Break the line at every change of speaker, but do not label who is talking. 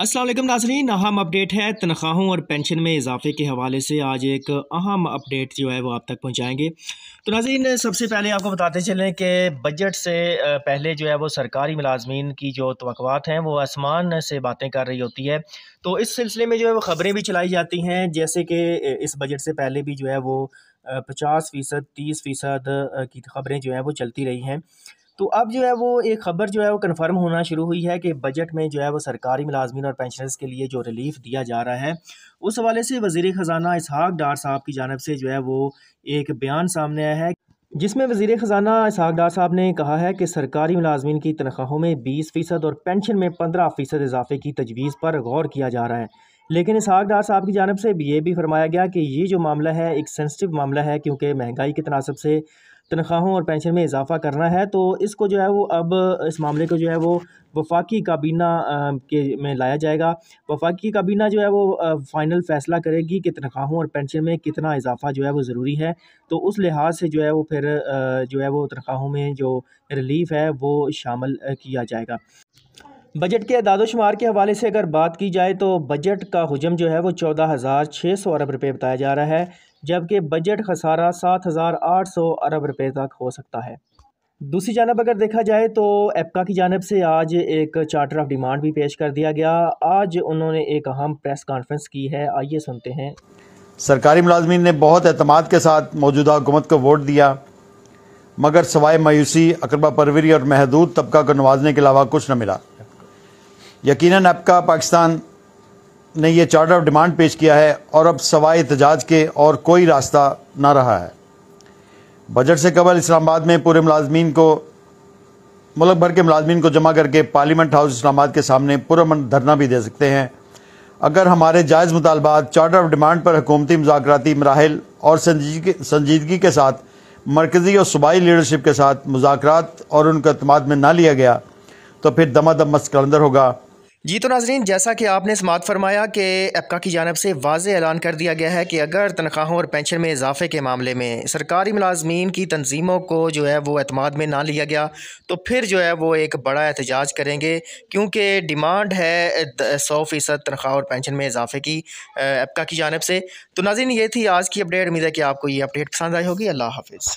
असलम नाजरीन अहम अपडेट है तनख्वाहों और पेंशन में इजाफे के हवाले से आज एक अहम अपडेट जो है वो आप तक पहुँचाएँगे तो नाजरीन सबसे पहले आपको बताते चलें कि बजट से पहले जो है वो सरकारी मुलाजमीन की जो तो हैं वो आसमान से बातें कर रही होती है तो इस सिलसिले में जो है वो ख़बरें भी चलाई जाती हैं जैसे कि इस बजट से पहले भी जो है वो पचास फ़ीसद तीस फ़ीसद की खबरें जो है वो चलती रही हैं तो अब जो है वो एक खबर जो है वो कन्फर्म होना शुरू हुई है कि बजट में जो है वो सरकारी मुलाजमन और पेंशनर्स के लिए जो रिलीफ दिया जा रहा है उस हवाले से वजीर ख़जाना इसहाक डार साहब की जानब से जो है वो एक बयान सामने आया है जिसमें वजीर ख़जाना इसहाक डार साहब ने कहा है कि सरकारी मुलाजमन की तनख्वाहों में बीस फ़ीसद और पेंशन में पंद्रह फ़ीसद इजाफे की तजवीज़ पर गौर किया जा रहा है लेकिन इसहाक डार साहब की जानब से ये भी फरमाया गया कि ये जो मामला है एक सेंसिटिव मामला है क्योंकि महंगाई के तनासब से तनख्वाहों और पेंशन में इजाफ़ा करना है तो इसको जो है वो अब इस मामले को जो है वो वफाकी काबीना के में लाया जाएगा वफाकी काबीना जो है वो फ़ाइनल फ़ैसला करेगी कि तनख्वाहों और पेंशन में कितना इजाफ़ा जो है वो ज़रूरी है तो उस लिहाज से जो है वो फिर जो है वो तनख्वाहों में जो रिलीफ़ है वो शामिल किया जाएगा बजट के दादोशुमार के हवाले से अगर बात की जाए तो बजट का हजम जो है वो चौदह हज़ार छः सौ अरब रुपये बताया जा रहा है जबकि बजट खसारा सात हज़ार आठ सौ अरब रुपये तक हो सकता है दूसरी जानब अगर देखा जाए तो एपका की जानब से आज एक चार्टर ऑफ डिमांड भी पेश कर दिया गया आज उन्होंने एक अहम प्रेस कॉन्फ्रेंस की है आइए सुनते हैं
सरकारी मुलाजमीन ने बहुत अहतमाद के साथ मौजूदा हुकूमत को वोट दिया मगर सवाए मायूसी अकरबा परवरी और महदूद तबका को नवाजने के अलावा कुछ न मिला यकीन एपका पाकिस्तान ने ये चार्टर ऑफ डिमांड पेश किया है और अब सवाए एहतजाज के और कोई रास्ता ना रहा है बजट से कबल इस्लामाबाद में पूरे मुलाजमीन को मुल्क भर के मुलाजमीन को जमा करके पार्लियामेंट हाउस इस्लामाबाद के सामने पुरमन धरना भी दे सकते हैं अगर हमारे जायज़ मुतालबात चार्टर ऑफ डिमांड पर हुकूमती मजाकती मराहल और संजीदगी के साथ मरकज़ी और सूबाई लीडरशिप के साथ मुजाकर और उनका अतमाद में ना लिया गया तो फिर दमादम कलंदर होगा
जी तो नाजरीन जैसा कि आपने समात फरमाया कि एपका की जानब से वाज ऐलान कर दिया गया है कि अगर तनख्वाहों और पेंशन में इजाफे के मामले में सरकारी मुलाजमीन की तनजीमों को जो है वो अतमाद में ना लिया गया तो फिर जो है वो एक बड़ा एहतजाज करेंगे क्योंकि डिमांड है सौ फ़ीसद तनख्वाह और पेंशन में इजाफे की एपका की जानब से तो नाजिन ये थी आज की अपडेट उम्मीद है कि आपको ये अपडेट पसंद आई होगी अल्लाह हाफिज़